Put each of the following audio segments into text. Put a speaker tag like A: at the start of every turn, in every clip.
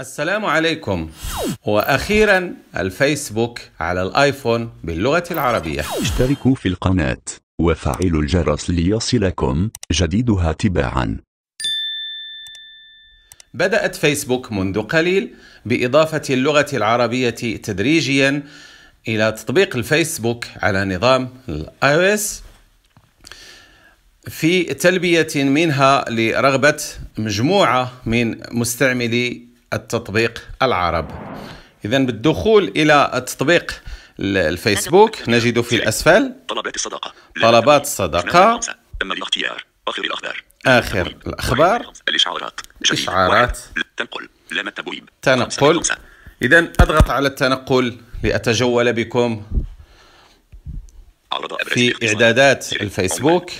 A: السلام عليكم واخيرا الفيسبوك على الايفون باللغه العربيه
B: اشتركوا في القناه وفعلوا الجرس ليصلكم جديدها تباعا
A: بدات فيسبوك منذ قليل باضافه اللغه العربيه تدريجيا الى تطبيق الفيسبوك على نظام الاي او اس في تلبيه منها لرغبه مجموعه من مستعملي التطبيق العرب إذا بالدخول إلى التطبيق الفيسبوك نجد في الأسفل طلبات الصداقة طلبات الصداقة
B: تم الاختيار آخر الأخبار
A: آخر الأخبار الإشعارات إشعارات تنقل لما التبويب تنقل إذا أضغط على التنقل لأتجول بكم في إعدادات الفيسبوك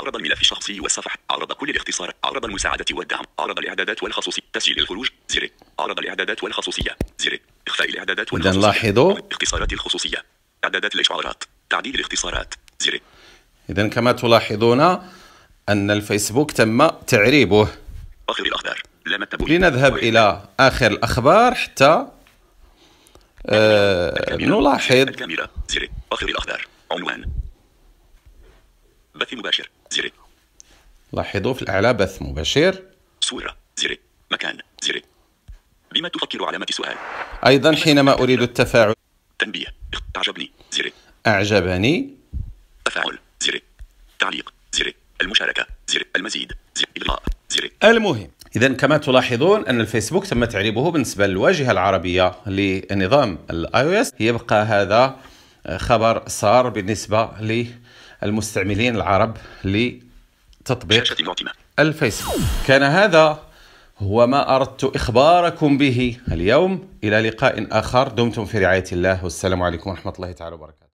A: عرض الملف الشخصي
B: والصفح عرض كل الاختصار عرض المساعدة والدعم عرض الإعدادات والخصوصية تسجيل الخروج زر عرض الإعدادات والخصوصية زر إخفاء الإعدادات والخصوصية إذا لاحظوا اختصارات الخصوصية إعدادات الإشعارات تعديل الاختصارات زر
A: إذا كما تلاحظون أن الفيسبوك تم تعريبه آخر الأخبار لم لنذهب إلى آخر الأخبار حتى آه نلاحظ الكاميرا زر آخر الأخبار عنوان بث مباشر زر لاحظوا في الأعلى بث مباشر
B: صورة زر مكان زر بما تفكر علامة سؤال
A: أيضا حينما أريد التفاعل
B: تنبيه أعجبني
A: زر أعجبني
B: تفاعل زر تعليق زر المشاركة زر المزيد
A: زر إلغاء زر المهم إذا كما تلاحظون أن الفيسبوك تم تعريبه بالنسبة للواجهة العربية لنظام الاي او اس يبقى هذا خبر سار بالنسبة لي المستعملين العرب لتطبيق الفيسبوك كان هذا هو ما أردت إخباركم به اليوم إلى لقاء آخر دمتم في رعاية الله والسلام عليكم ورحمة الله تعالى وبركاته